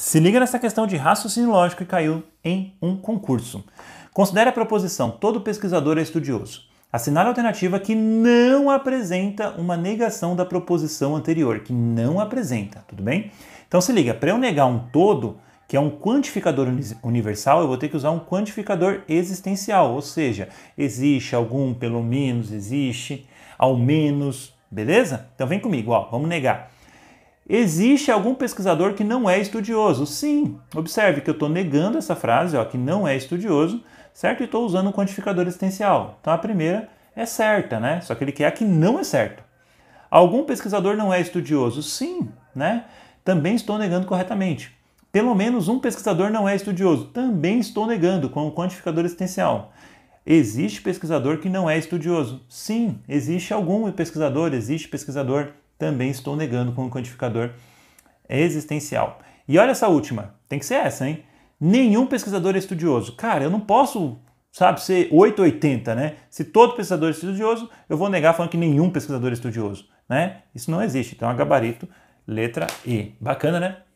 Se liga nessa questão de raciocínio lógico e caiu em um concurso. Considere a proposição: todo pesquisador é estudioso. Assinale a alternativa que não apresenta uma negação da proposição anterior, que não apresenta, tudo bem? Então se liga, para eu negar um todo, que é um quantificador universal, eu vou ter que usar um quantificador existencial, ou seja, existe algum, pelo menos, existe, ao menos, beleza? Então vem comigo, ó, vamos negar. Existe algum pesquisador que não é estudioso? Sim. Observe que eu estou negando essa frase, ó, que não é estudioso, certo? E estou usando um quantificador existencial. Então a primeira é certa, né? Só que ele quer a que não é certo. Algum pesquisador não é estudioso? Sim, né? Também estou negando corretamente. Pelo menos um pesquisador não é estudioso? Também estou negando com o um quantificador existencial. Existe pesquisador que não é estudioso? Sim, existe algum pesquisador, existe pesquisador também estou negando como quantificador existencial. E olha essa última, tem que ser essa, hein? Nenhum pesquisador é estudioso. Cara, eu não posso, sabe, ser 880, né? Se todo pesquisador é estudioso, eu vou negar falando que nenhum pesquisador é estudioso, né? Isso não existe. Então, é gabarito, letra E. Bacana, né?